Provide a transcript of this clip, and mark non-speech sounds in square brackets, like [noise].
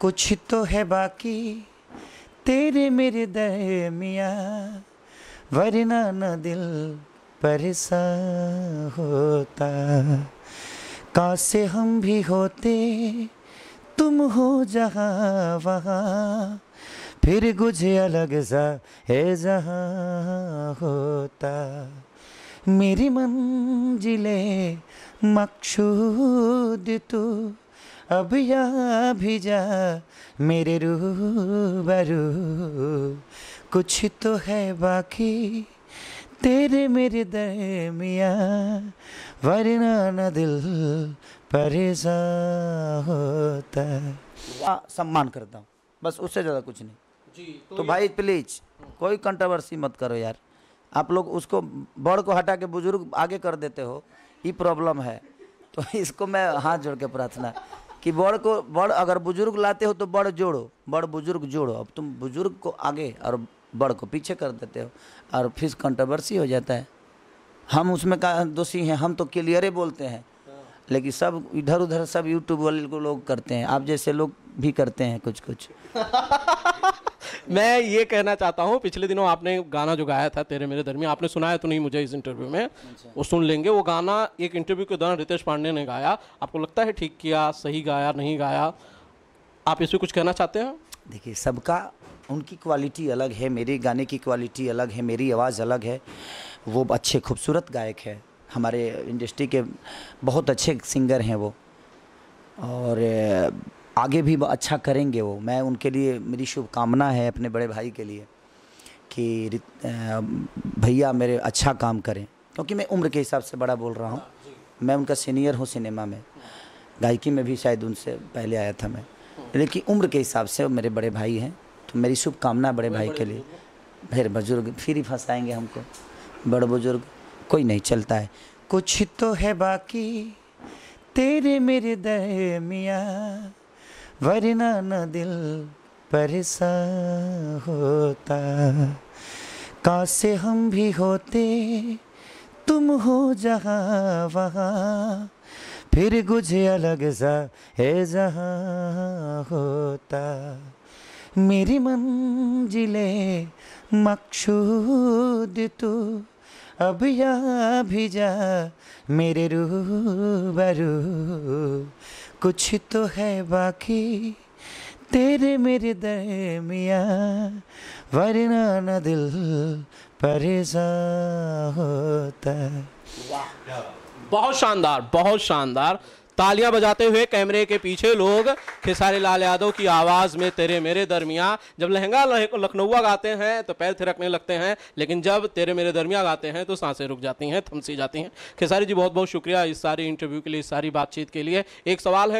कुछ तो है बाकी तेरे मेरे दरमिया वरना न दिल परसा होता से हम भी होते तुम हो जहाँ वहाँ फिर गुझे अलग सा है जहाँ होता मेरी मंजिले मकसूद तू अभी यहाँ भी जा मेरे रू बरू कुछ तो है बाकी तेरे मेरे दरमिया वरना न दिल परेशा होता सम्मान करता हूँ बस उससे ज़्यादा कुछ नहीं जी, तो, तो भाई प्लीज कोई कंट्रोवर्सी मत करो यार आप लोग उसको बड़ को हटा के बुजुर्ग आगे कर देते हो ये प्रॉब्लम है तो इसको मैं हाथ जोड़ के प्रार्थना कि बड़ को बड़ अगर बुजुर्ग लाते हो तो बड़ जोड़ो बड़ बुजुर्ग जोड़ो अब तुम बुजुर्ग को आगे और बड़ को पीछे कर देते हो और फिर कंट्रोवर्सी हो जाता है हम उसमें का दोषी हैं हम तो क्लियरे बोलते हैं हाँ। लेकिन सब इधर उधर सब यूट्यूब वाले को लोग करते हैं आप जैसे लोग भी करते हैं कुछ कुछ [laughs] मैं ये कहना चाहता हूँ पिछले दिनों आपने गाना जो गाया था तेरे मेरे दरमियान आपने सुनाया तो नहीं मुझे इस इंटरव्यू में अच्छा। वो सुन लेंगे वो गाना एक इंटरव्यू के दौरान रितेश पांडे ने गाया आपको लगता है ठीक किया सही गाया नहीं गाया आप इस कुछ कहना चाहते हैं देखिए सबका उनकी क्वालिटी अलग है मेरे गाने की क्वालिटी अलग है मेरी आवाज़ अलग है वो अच्छे खूबसूरत गायक है हमारे इंडस्ट्री के बहुत अच्छे सिंगर हैं वो और आगे भी अच्छा करेंगे वो मैं उनके लिए मेरी शुभकामना है अपने बड़े भाई के लिए कि भैया मेरे अच्छा काम करें क्योंकि मैं उम्र के हिसाब से बड़ा बोल रहा हूँ मैं उनका सीनियर हूँ सिनेमा में गायकी में भी शायद उनसे पहले आया था मैं लेकिन उम्र के हिसाब से मेरे बड़े भाई हैं तो मेरी शुभकामना बड़े भाई के लिए फिर बुजुर्ग फिर ही फंसाएंगे हमको बड़े बुजुर्ग कोई नहीं चलता है कुछ तो है बाकी तेरे मेरे दर मियाँ वरना न दिल परसा होता से हम भी होते तुम हो जहाँ वहाँ फिर गुझे अलग सा है जहाँ होता मेरी मंजिले मकसूद तू अब यहाँ भी जा मेरे रू रूबरू कुछ तो है बाकी तेरे मेरे दरमिया वरना न दिल परेशान होता बहुत शानदार बहुत शानदार तालियां बजाते हुए कैमरे के पीछे लोग खेसारी लाल यादव की आवाज में तेरे मेरे दरमिया जब लहंगा लखनऊआ गाते हैं तो पैर थिरकने लगते हैं लेकिन जब तेरे मेरे दरमिया गाते हैं तो सांसें रुक जाती हैं थमसी जाती हैं खेसारी जी बहुत बहुत शुक्रिया इस सारी इंटरव्यू के लिए इस सारी बातचीत के लिए एक सवाल है